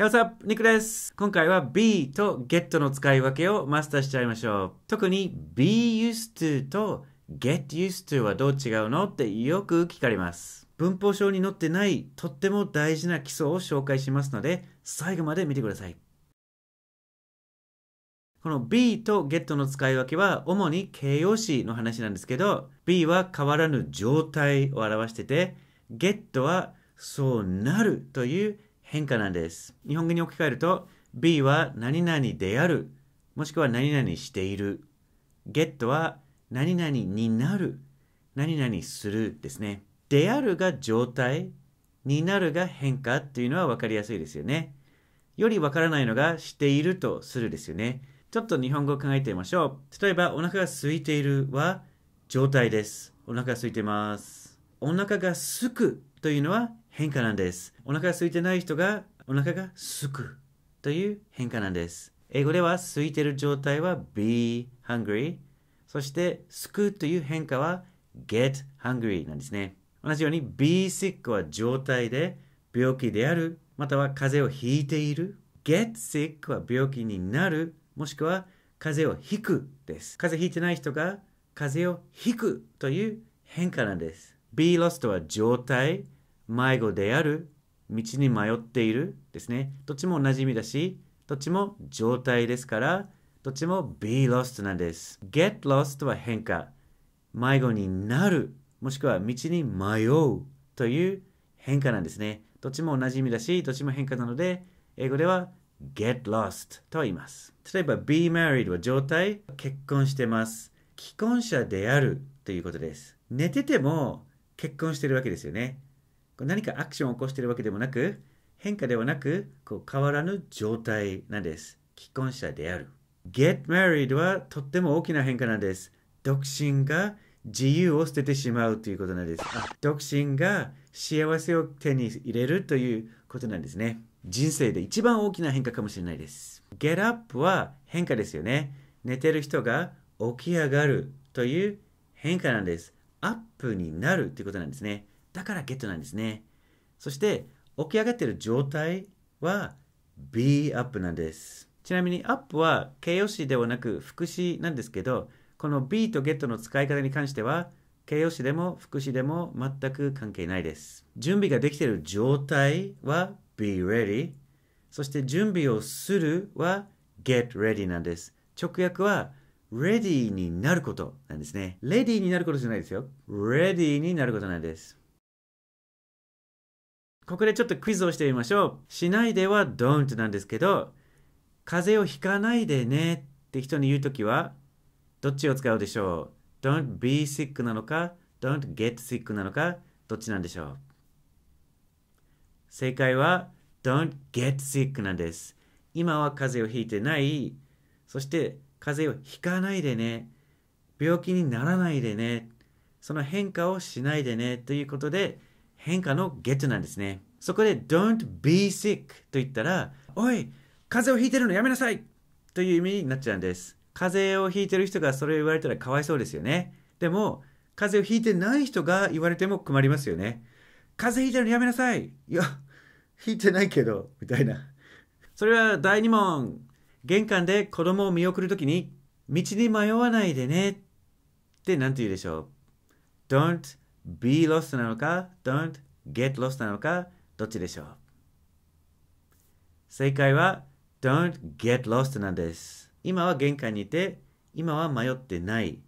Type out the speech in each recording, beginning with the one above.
Hey, w ッ s up? ニクです。今回は b と get の使い分けをマスターしちゃいましょう。特に be used to と get used to はどう違うのってよく聞かれます。文法書に載ってないとっても大事な基礎を紹介しますので、最後まで見てください。この b と get の使い分けは主に形容詞の話なんですけど、b は変わらぬ状態を表してて、get はそうなるという変化なんです。日本語に置き換えると B は何々であるもしくは何々している。get は何々になる何々するですね。であるが状態になるが変化っていうのは分かりやすいですよね。より分からないのがしているとするですよね。ちょっと日本語を考えてみましょう。例えばお腹が空いているは状態です。お腹が空いてます。お腹が空くというのは変化なんです。お腹が空いてない人がお腹がすくという変化なんです。英語では空いてる状態は be hungry そしてすくという変化は get hungry なんですね。同じように be sick は状態で病気であるまたは風邪をひいている get sick は病気になるもしくは風邪をひくです風邪ひいてない人が風邪をひくという変化なんです be lost は状態迷子である道に迷っているですね。どっちも同じ意味だし、どっちも状態ですから、どっちも be lost なんです。get lost は変化。迷子になる、もしくは道に迷うという変化なんですね。どっちも同じ意味だし、どっちも変化なので、英語では get lost と言います。例えば be married は状態、結婚してます。既婚者であるということです。寝てても結婚してるわけですよね。何かアクションを起こしているわけでもなく、変化ではなく、こう変わらぬ状態なんです。既婚者である。get married はとっても大きな変化なんです。独身が自由を捨ててしまうということなんです。あ独身が幸せを手に入れるということなんですね。人生で一番大きな変化かもしれないです。get up は変化ですよね。寝てる人が起き上がるという変化なんです。アップになるということなんですね。だからゲットなんですね。そして、起き上がってる状態は be up なんです。ちなみに up は形容詞ではなく副詞なんですけど、この be と get の使い方に関しては、形容詞でも副詞でも全く関係ないです。準備ができている状態は be ready。そして準備をするは get ready なんです。直訳は ready になることなんですね。ready になることじゃないですよ。ready になることなんです。ここでちょっとクイズをしてみましょう。しないでは don't なんですけど、風邪をひかないでねって人に言うときは、どっちを使うでしょう ?don't be sick なのか、don't get sick なのか、どっちなんでしょう正解は、don't get sick なんです。今は風邪をひいてない、そして風邪をひかないでね、病気にならないでね、その変化をしないでねということで、変化のゲットなんですね。そこで Don't be sick と言ったら、おい、風邪をひいてるのやめなさいという意味になっちゃうんです。風邪をひいてる人がそれを言われたらかわいそうですよね。でも、風邪をひいてない人が言われても困りますよね。風邪ひいてるのやめなさいいや、ひいてないけど、みたいな。それは第2問。玄関で子供を見送るときに、道に迷わないでねって何て言うでしょう。Don't be lost なのか don't get lost なのかどっちでしょう正解は don't get lost なんです今は玄関にいて今は迷ってない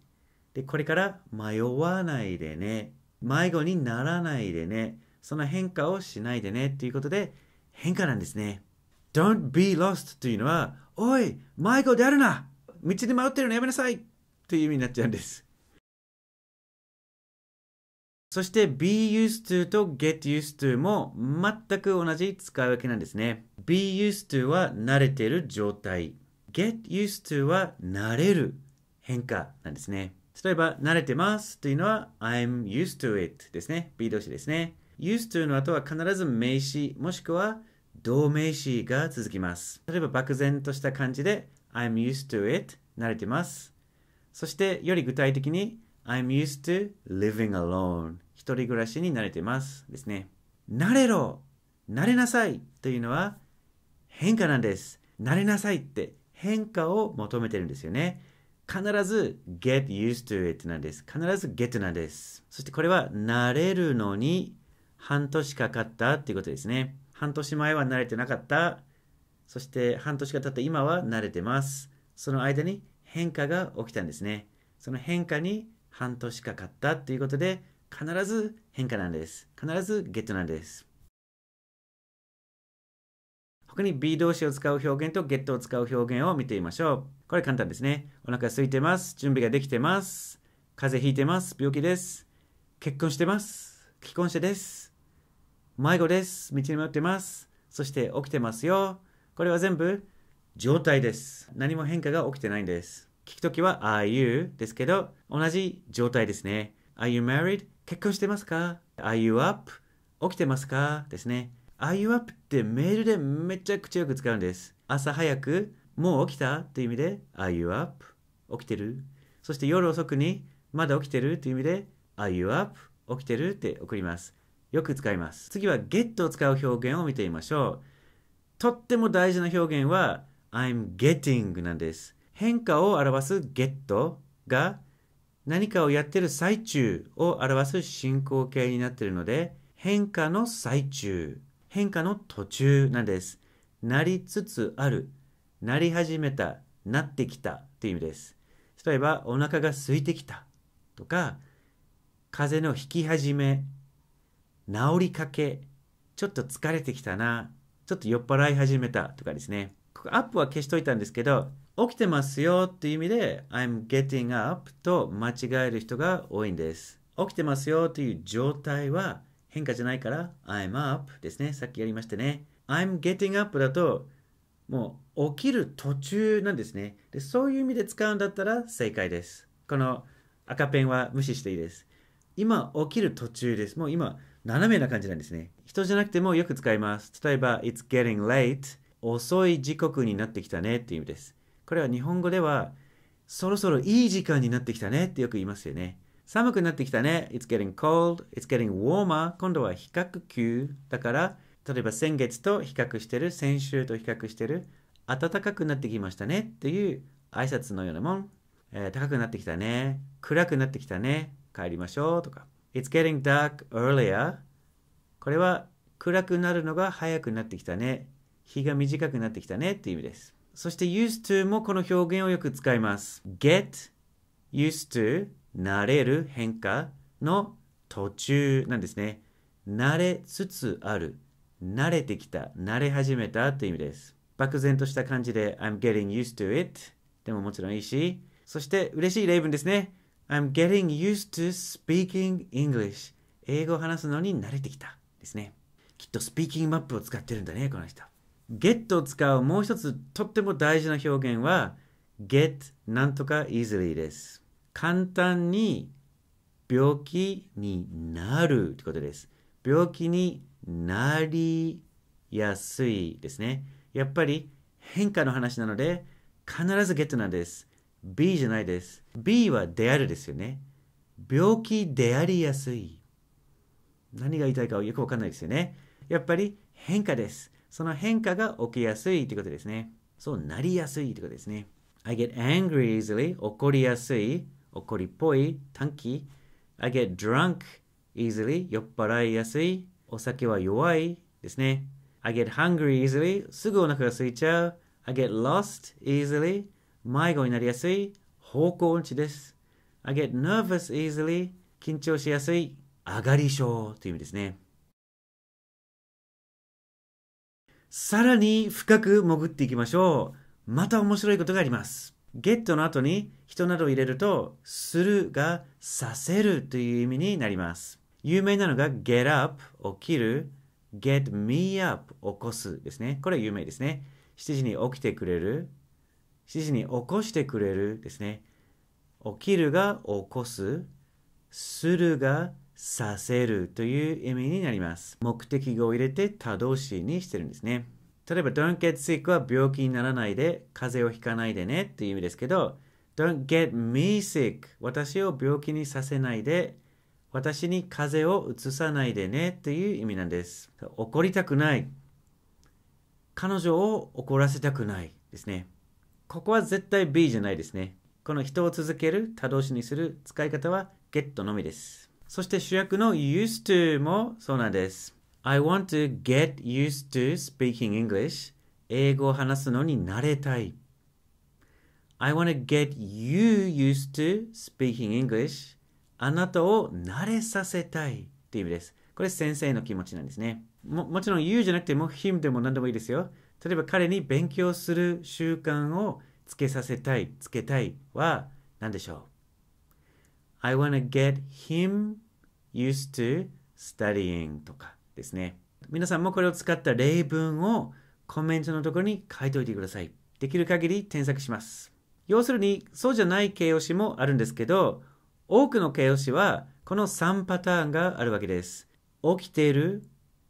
でこれから迷わないでね迷子にならないでねその変化をしないでねということで変化なんですね Don't be lost というのはおい迷子であるな道で迷ってるのやめなさいという意味になっちゃうんですそして be used to と get used to も全く同じ使い分けなんですね。be used to は慣れてる状態。get used to は慣れる変化なんですね。例えば、慣れてますというのは I'm used to it ですね。B 動詞ですね。used to の後は必ず名詞もしくは同名詞が続きます。例えば、漠然とした感じで I'm used to it 慣れてます。そして、より具体的に I'm used to living alone. 一人暮らしに慣れてます。ですね。慣れろ慣れなさいというのは変化なんです。慣れなさいって変化を求めてるんですよね。必ず get used to it なんです。必ず get なんです。そしてこれは慣れるのに半年かかったっていうことですね。半年前は慣れてなかった。そして半年が経った今は慣れてます。その間に変化が起きたんですね。その変化に半年かかったということで必ず変化なんです必ずゲットなんです他に be 動詞を使う表現と get を使う表現を見てみましょうこれ簡単ですねお腹空いてます準備ができてます風邪ひいてます病気です結婚してます既婚者です迷子です道に迷ってますそして起きてますよこれは全部状態です何も変化が起きてないんです聞くときは Are you ですけど、同じ状態ですね。Are you married? 結婚してますか ?Are you up? 起きてますかですね。Are you up ってメールでめちゃくちゃよく使うんです。朝早く、もう起きたという意味で Are you up? 起きてるそして夜遅くに、まだ起きてるという意味で Are you up? 起きてるって送ります。よく使います。次は get を使う表現を見てみましょう。とっても大事な表現は I'm getting なんです。変化を表す get が何かをやってる最中を表す進行形になっているので変化の最中変化の途中なんですなりつつあるなり始めたなってきたという意味です例えばお腹が空いてきたとか風邪の引き始め治りかけちょっと疲れてきたなちょっと酔っ払い始めたとかですねここアップは消しといたんですけど起きてますよっていう意味で I'm getting up と間違える人が多いんです。起きてますよという状態は変化じゃないから I'm up ですね。さっきやりましたね。I'm getting up だともう起きる途中なんですね。でそういう意味で使うんだったら正解です。この赤ペンは無視していいです。今起きる途中です。もう今斜めな感じなんですね。人じゃなくてもよく使います。例えば It's getting late 遅い時刻になってきたねっていう意味です。これは日本語では、そろそろいい時間になってきたねってよく言いますよね。寒くなってきたね。It's getting cold. It's getting warmer. 今度は比較級だから、例えば先月と比較してる、先週と比較してる、暖かくなってきましたねっていう挨拶のようなもん。えー、高くなってきたね。暗くなってきたね。帰りましょうとか。It's getting dark earlier. これは暗くなるのが早くなってきたね。日が短くなってきたねっていう意味です。そして used to もこの表現をよく使います。get used to 慣れる変化の途中なんですね。慣れつつある。慣れてきた。慣れ始めたという意味です。漠然とした感じで I'm getting used to it でももちろんいいし。そして嬉しい例文ですね。I'm getting used to speaking English 英語を話すのに慣れてきたですね。きっとスピーキングマップを使ってるんだね、この人。get を使うもう一つとっても大事な表現は get なんとか easily です。簡単に病気になるってことです。病気になりやすいですね。やっぱり変化の話なので必ず get なんです。B じゃないです。B はであるですよね。病気でありやすい。何が言いたいかよくわかんないですよね。やっぱり変化です。その変化が起きやすいってことですね。そうなりやすいってことですね。I get angry easily 怒りやすい怒りっぽい短期 I get drunk easily 酔っ払いやすいお酒は弱いですね I get hungry easily すぐお腹が空いちゃう I get lost easily 迷子になりやすい方向音痴です I get nervous easily 緊張しやすい上がり症という意味ですねさらに深く潜っていきましょう。また面白いことがあります。ゲットの後に人などを入れると、するがさせるという意味になります。有名なのが get up 起きる、get me up 起こすですね。これは有名ですね。7時に起きてくれる、7時に起こしてくれるですね。起きるが起こす、するがさせるという意味になります。目的語を入れて他動詞にしてるんですね。例えば、don't get sick は病気にならないで、風邪をひかないでねっていう意味ですけど、don't get me sick 私を病気にさせないで、私に風邪をうつさないでねっていう意味なんです。怒りたくない。彼女を怒らせたくないですね。ここは絶対 B じゃないですね。この人を続ける、他動詞にする使い方は get のみです。そして主役の used to もそうなんです。I want to get used to speaking English. 英語を話すのに慣れたい。I want to get you used to speaking English. あなたを慣れさせたいっていう意味です。これ先生の気持ちなんですね。ももちろん you じゃなくても him でも何でもいいですよ。例えば彼に勉強する習慣をつけさせたい、つけたいは何でしょう I wanna get him used to studying とかですね。皆さんもこれを使った例文をコメントのところに書いておいてください。できる限り添削します。要するに、そうじゃない形容詞もあるんですけど、多くの形容詞はこの3パターンがあるわけです。起きてる、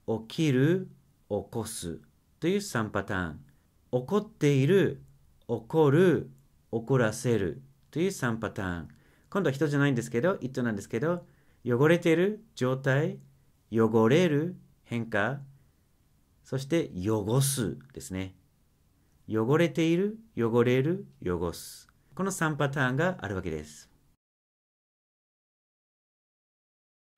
起きる、起こすという3パターン。起こっている、起こる、怒らせるという3パターン。今度は人じゃないんですけど、it なんですけど、汚れてる状態、汚れる変化、そして汚すですね。汚れている、汚れる、汚す。この3パターンがあるわけです。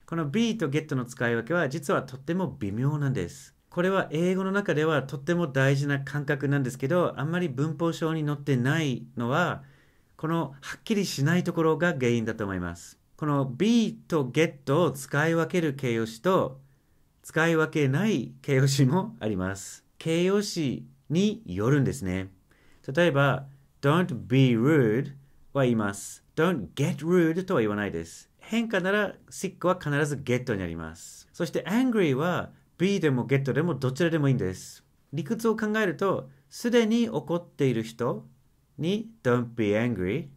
この b と get の使い分けは実はとっても微妙なんです。これは英語の中ではとっても大事な感覚なんですけど、あんまり文法書に載ってないのはこのはっきりしないところが原因だと思います。この be と get を使い分ける形容詞と使い分けない形容詞もあります。形容詞によるんですね。例えば、don't be rude は言います。don't get rude とは言わないです。変化なら sick は必ず get になります。そして angry は be でも get でもどちらでもいいんです。理屈を考えると、すでに怒っている人に Don't be angry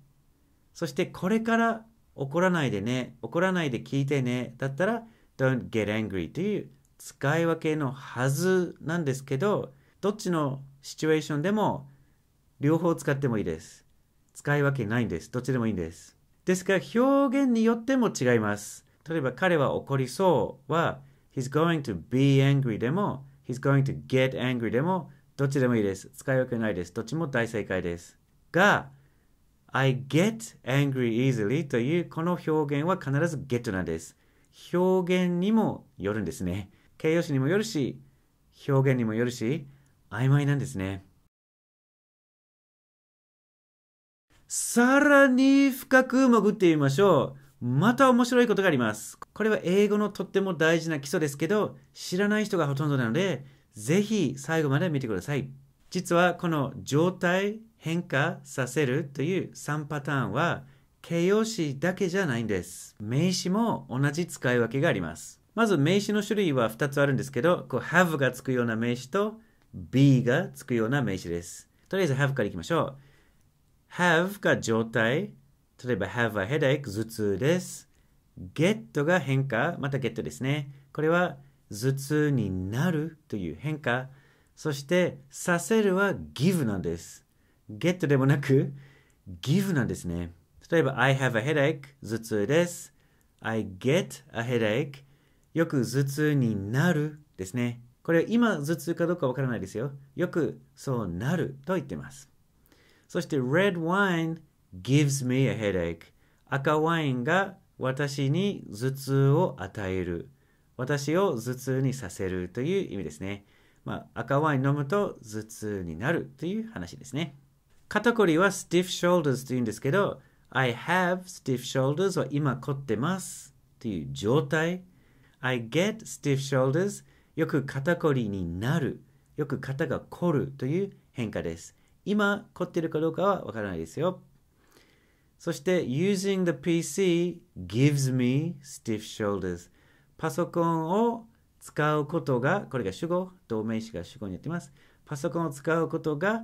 そしてこれから怒らないでね怒らないで聞いてねだったら Don't get angry という使い分けのはずなんですけどどっちのシチュエーションでも両方使ってもいいです使い分けないんですどっちでもいいんですですから表現によっても違います例えば彼は怒りそうは He's going to be angry でも He's going to get angry でもどっちでもいいです。使い分けないです。どっちも大正解です。が I get angry easily というこの表現は必ず get なんです。表現にもよるんですね。形容詞にもよるし、表現にもよるし、曖昧なんですね。さらに深く潜ってみましょう。また面白いことがあります。これは英語のとっても大事な基礎ですけど、知らない人がほとんどなので、ぜひ最後まで見てください。実はこの状態変化させるという3パターンは形容詞だけじゃないんです。名詞も同じ使い分けがあります。まず名詞の種類は2つあるんですけど、こう have がつくような名詞と be がつくような名詞です。とりあえず have からいきましょう。have が状態。例えば have a headache 頭痛です。get が変化。また get ですね。これは頭痛になるという変化。そしてさせるは give なんです。ゲットでもなく、give なんですね。例えば、I have a headache 頭痛です。I get a headache よく頭痛になるですね。これ今頭痛かどうかわからないですよ。よくそうなると言ってます。そして red wine gives me a headache 赤ワインが私に頭痛を与える。私を頭痛にさせるという意味ですね。まあ、赤ワイン飲むと頭痛になるという話ですね。肩こりは stiff shoulders と言うんですけど、I have stiff shoulders は今凝ってますっていう状態。I get stiff shoulders よく肩こりになる。よく肩が凝るという変化です。今凝ってるかどうかはわからないですよ。そして using the PC gives me stiff shoulders パソコンを使うことがこれが主語動名詞が主語になっていますパソコンを使うことが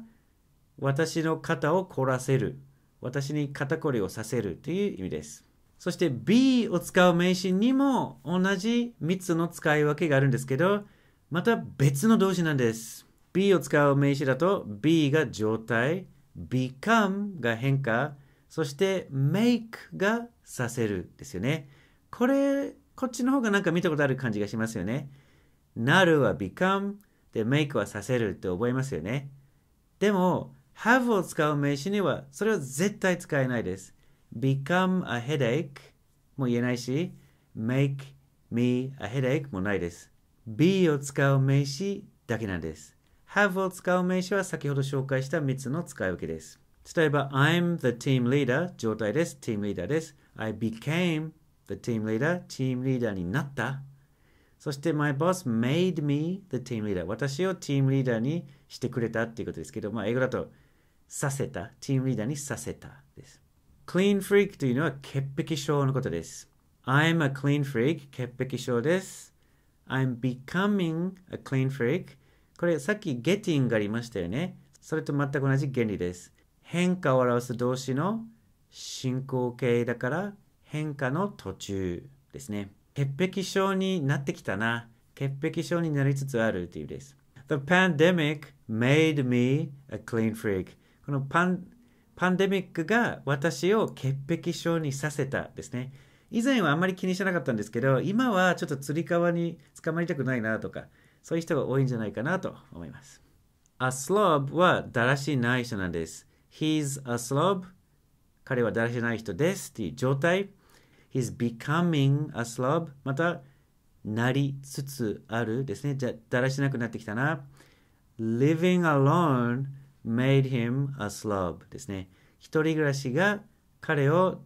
私の肩を凝らせる。私に肩こりをさせるという意味です。そして b を使う名詞にも同じ3つの使い分けがあるんですけど、また別の動詞なんです。b を使う名詞だと b が状態、become が変化、そして make がさせるですよね。これ、こっちの方がなんか見たことある感じがしますよね。なるは become で make はさせるって覚えますよね。でも、have を使う名詞にはそれは絶対使えないです。become a headache も言えないし、make me a headache もないです。be を使う名詞だけなんです。have を使う名詞は先ほど紹介した3つの使い分けです。例えば、I'm the team leader 状態です。team leader です。I became the team leader チームリーダーになった。そして、my boss made me the team leader 私をチームリーダーにしてくれたっていうことですけど、まあ、英語だとさせた、チームリーダーにさせたです。clean freak というのは潔癖症のことです。I'm a clean freak 潔癖症です。I'm becoming a clean freak これさっき getting がありましたよね。それと全く同じ原理です。変化を表す動詞の進行形だから変化の途中ですね。潔癖症になってきたな。潔癖症になりつつあるという意味です。The pandemic made me a clean freak. このパンパンデミックが私を潔癖症にさせたですね。以前はあんまり気にしてなかったんですけど、今はちょっとつり革に捕まりたくないなとか、そういう人が多いんじゃないかなと思います。A slob はだらしない人なんです。He's a slob. 彼はだらしない人ですっていう状態。He's becoming a slob. また、なりつつあるですね。じゃだらしなくなってきたな。Living alone made him a slob ですね。一人暮らしが彼を、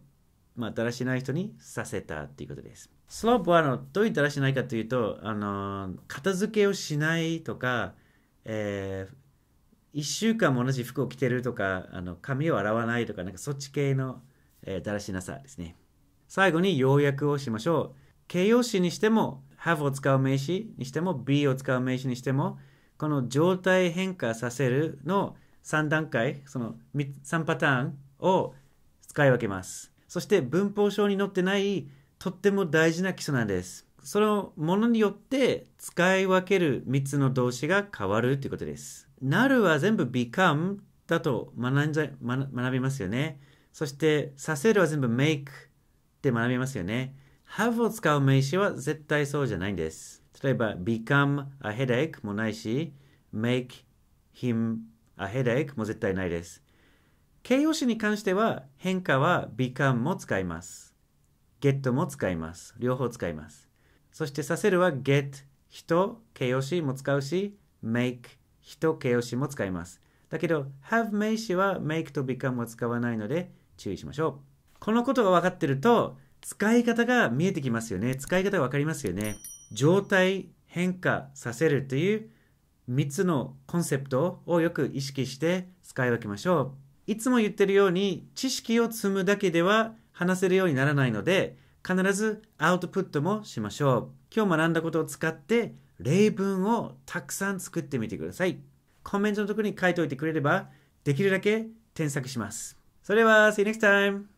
まあ、だらしない人にさせたっていうことです。スロープはあのどういうだらしないかというと、あの片付けをしないとか、えー、1週間も同じ服を着てるとかあの髪を洗わないとかなんかそっち系の、えー、だらしなさですね最後に要約をしましょう形容詞にしても have を使う名詞にしても be を使う名詞にしてもこの状態変化させるの3段階その3パターンを使い分けますそして文法書に載ってないとっても大事な基礎なんですそのものによって使い分ける3つの動詞が変わるということですなるは全部 become だと学んじゃ学びますよねそしてさせるは全部 make で学びますよね have を使う名詞は絶対そうじゃないんです。例えば、become a headache もないし、make him a headache も絶対ないです。形容詞に関しては変化は become も使います。get も使います。両方使います。そしてさせるは get 人形容詞も使うし、make 人形容詞も使います。だけど、have 名詞は make と become を使わないので注意しましょう。このことが分かってると、使い方が見えてきますよね。使い方わかりますよね。状態変化させるという3つのコンセプトをよく意識して使い分けましょう。いつも言ってるように知識を積むだけでは話せるようにならないので必ずアウトプットもしましょう。今日学んだことを使って例文をたくさん作ってみてください。コメントのところに書いておいてくれればできるだけ添削します。それでは、See you next time!